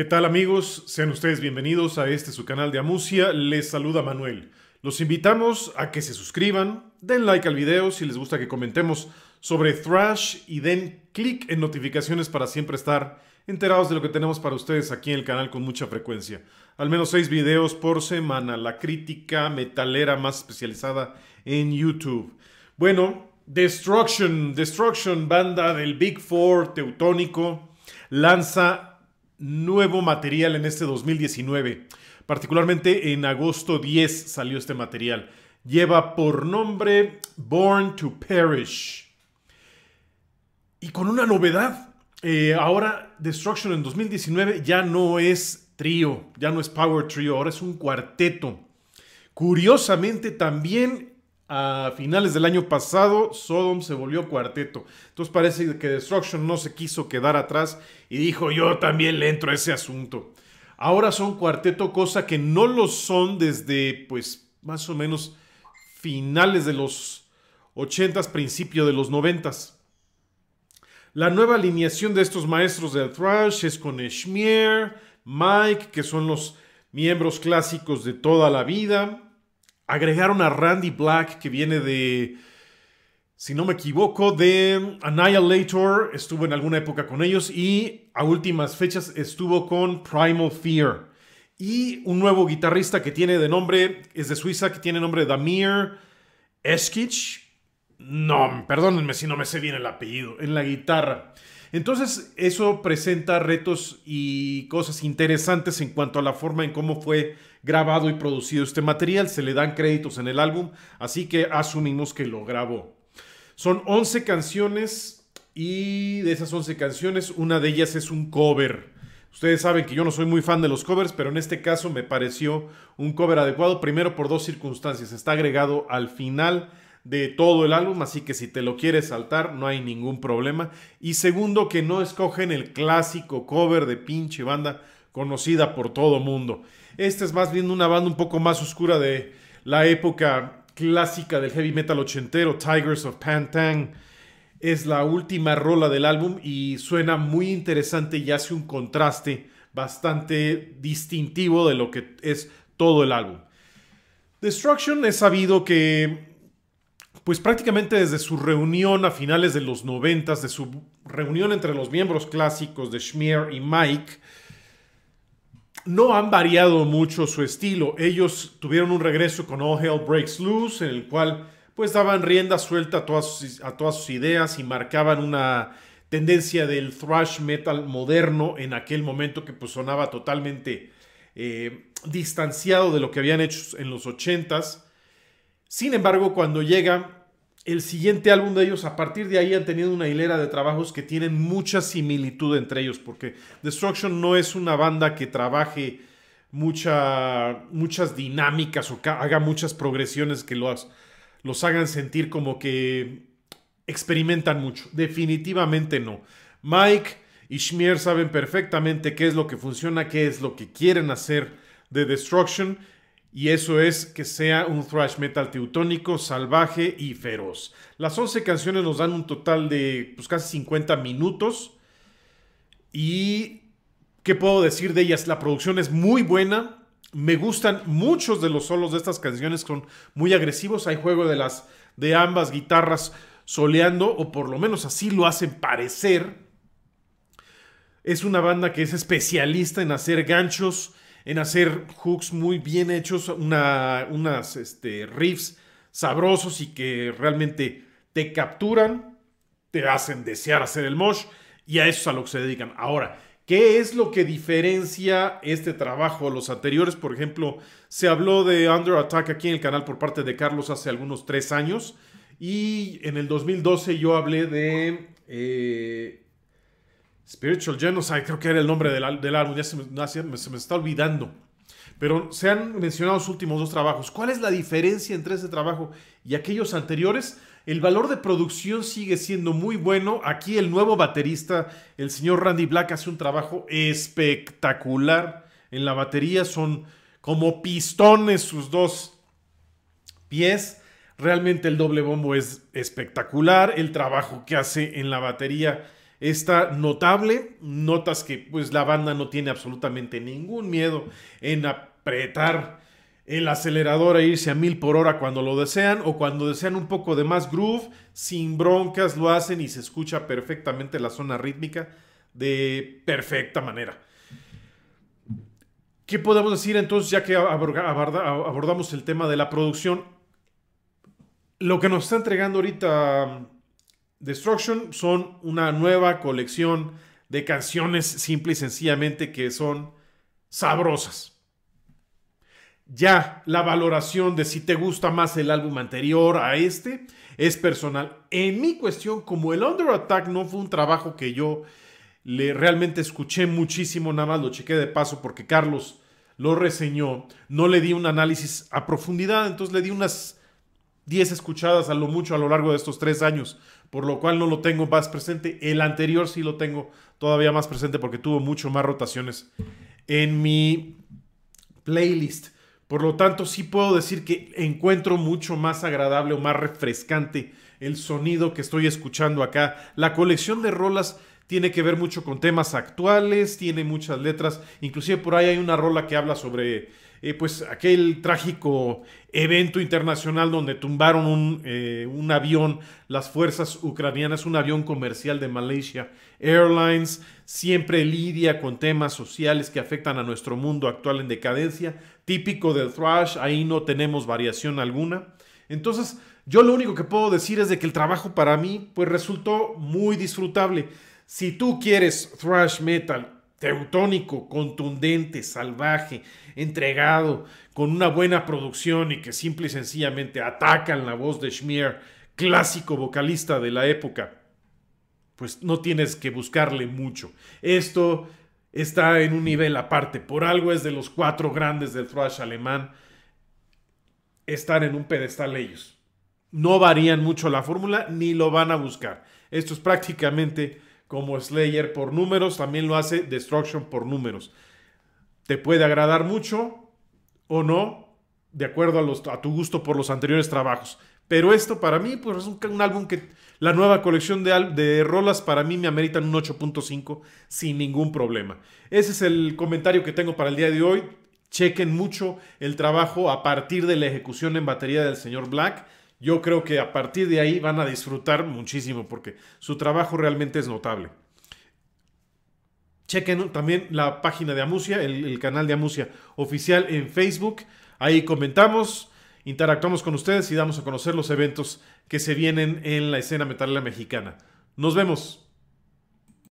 ¿Qué tal amigos? Sean ustedes bienvenidos a este su canal de Amusia. Les saluda Manuel. Los invitamos a que se suscriban, den like al video si les gusta que comentemos sobre Thrash y den clic en notificaciones para siempre estar enterados de lo que tenemos para ustedes aquí en el canal con mucha frecuencia. Al menos seis videos por semana, la crítica metalera más especializada en YouTube. Bueno, Destruction, Destruction, banda del Big Four teutónico, lanza nuevo material en este 2019. Particularmente en agosto 10 salió este material. Lleva por nombre Born to Perish. Y con una novedad. Eh, ahora Destruction en 2019 ya no es trío, ya no es Power Trio, ahora es un cuarteto. Curiosamente también a finales del año pasado, Sodom se volvió cuarteto. Entonces parece que Destruction no se quiso quedar atrás y dijo yo también le entro a ese asunto. Ahora son cuarteto, cosa que no lo son desde pues más o menos finales de los 80s, principio de los 90s. La nueva alineación de estos maestros de thrash es con Schmier, Mike, que son los miembros clásicos de toda la vida. Agregaron a Randy Black, que viene de, si no me equivoco, de Annihilator. Estuvo en alguna época con ellos y a últimas fechas estuvo con Primal Fear. Y un nuevo guitarrista que tiene de nombre, es de Suiza, que tiene nombre Damir Eskic. No, perdónenme si no me sé bien el apellido, en la guitarra. Entonces, eso presenta retos y cosas interesantes en cuanto a la forma en cómo fue grabado y producido este material, se le dan créditos en el álbum, así que asumimos que lo grabó. Son 11 canciones y de esas 11 canciones una de ellas es un cover. Ustedes saben que yo no soy muy fan de los covers, pero en este caso me pareció un cover adecuado, primero por dos circunstancias. Está agregado al final de todo el álbum, así que si te lo quieres saltar no hay ningún problema. Y segundo, que no escogen el clásico cover de pinche banda conocida por todo mundo. Esta es más bien una banda un poco más oscura de la época clásica del heavy metal ochentero, Tigers of Pantang. Es la última rola del álbum y suena muy interesante y hace un contraste bastante distintivo de lo que es todo el álbum. Destruction es sabido que, pues prácticamente desde su reunión a finales de los noventas... de su reunión entre los miembros clásicos de Schmier y Mike, no han variado mucho su estilo. Ellos tuvieron un regreso con All Hell Breaks Loose, en el cual pues daban rienda suelta a todas sus, a todas sus ideas y marcaban una tendencia del thrash metal moderno en aquel momento que pues sonaba totalmente eh, distanciado de lo que habían hecho en los ochentas. Sin embargo, cuando llega el siguiente álbum de ellos, a partir de ahí han tenido una hilera de trabajos que tienen mucha similitud entre ellos, porque Destruction no es una banda que trabaje muchas dinámicas o haga muchas progresiones que los, los hagan sentir como que experimentan mucho. Definitivamente no. Mike y Schmier saben perfectamente qué es lo que funciona, qué es lo que quieren hacer de Destruction y eso es que sea un thrash metal teutónico, salvaje y feroz. Las 11 canciones nos dan un total de pues, casi 50 minutos. Y, ¿qué puedo decir de ellas? La producción es muy buena. Me gustan muchos de los solos de estas canciones, son muy agresivos. Hay juego de, las, de ambas guitarras soleando, o por lo menos así lo hacen parecer. Es una banda que es especialista en hacer ganchos en hacer hooks muy bien hechos, unas este, riffs sabrosos y que realmente te capturan, te hacen desear hacer el mosh y a eso es a lo que se dedican. Ahora, ¿qué es lo que diferencia este trabajo a los anteriores? Por ejemplo, se habló de Under Attack aquí en el canal por parte de Carlos hace algunos tres años y en el 2012 yo hablé de... Eh, Spiritual Genocide, creo que era el nombre del, álbum, ya se me, se me, está olvidando. Pero se han mencionado los últimos dos trabajos. ¿Cuál es la diferencia entre ese trabajo y aquellos anteriores? El valor de producción sigue siendo muy bueno. Aquí el nuevo baterista, el señor Randy Black, hace un trabajo espectacular en la batería. Son como pistones sus dos pies. Realmente el doble bombo es espectacular. El trabajo que hace en la batería está notable. Notas que pues la banda no tiene absolutamente ningún miedo en apretar el acelerador e irse a mil por hora cuando lo desean o cuando desean un poco de más groove, sin broncas lo hacen y se escucha perfectamente la zona rítmica de perfecta manera. ¿Qué podemos decir entonces ya que abordamos el tema de la producción? Lo que nos está entregando ahorita Destruction son una nueva colección de canciones simple y sencillamente que son sabrosas. Ya la valoración de si te gusta más el álbum anterior a este es personal. En mi cuestión, como el Under Attack no fue un trabajo que yo le realmente escuché muchísimo, nada más lo chequé de paso porque Carlos lo reseñó, no le di un análisis a profundidad, entonces le di unas 10 escuchadas a lo mucho a lo largo de estos tres años, por lo cual no lo tengo más presente. El anterior sí lo tengo todavía más presente porque tuvo mucho más rotaciones en mi playlist. Por lo tanto, sí puedo decir que encuentro mucho más agradable o más refrescante el sonido que estoy escuchando acá. La colección de rolas tiene que ver mucho con temas actuales, tiene muchas letras, inclusive por ahí hay una rola que habla sobre eh, pues aquel trágico evento internacional donde tumbaron eh, un, avión, las fuerzas ucranianas, un avión comercial de Malaysia Airlines, siempre lidia con temas sociales que afectan a nuestro mundo actual en decadencia, típico del thrash, ahí no tenemos variación alguna. Entonces, yo lo único que puedo decir es de que el trabajo para mí pues resultó muy disfrutable si tú quieres thrash metal teutónico, contundente, salvaje, entregado, con una buena producción y que simple y sencillamente atacan la voz de Schmier, clásico vocalista de la época, pues no tienes que buscarle mucho. Esto está en un nivel aparte. Por algo es de los cuatro grandes del thrash alemán. estar en un pedestal ellos. No varían mucho la fórmula ni lo van a buscar. Esto es prácticamente como Slayer por números, también lo hace Destruction por números. Te puede agradar mucho o no, de acuerdo a, tu gusto por los anteriores trabajos. Pero esto para mí pues es un, álbum que la nueva colección de, de, rolas para mí me ameritan un 8.5 sin ningún problema. Ese es el comentario que tengo para el día de hoy. Chequen mucho el trabajo a partir de la ejecución en batería del señor Black yo creo que a partir de ahí van a disfrutar muchísimo porque su trabajo realmente es notable. Chequen también la página de Amusia, el, canal de Amusia oficial en Facebook. Ahí comentamos, interactuamos con ustedes y damos a conocer los eventos que se vienen en la escena metalera mexicana. Nos vemos.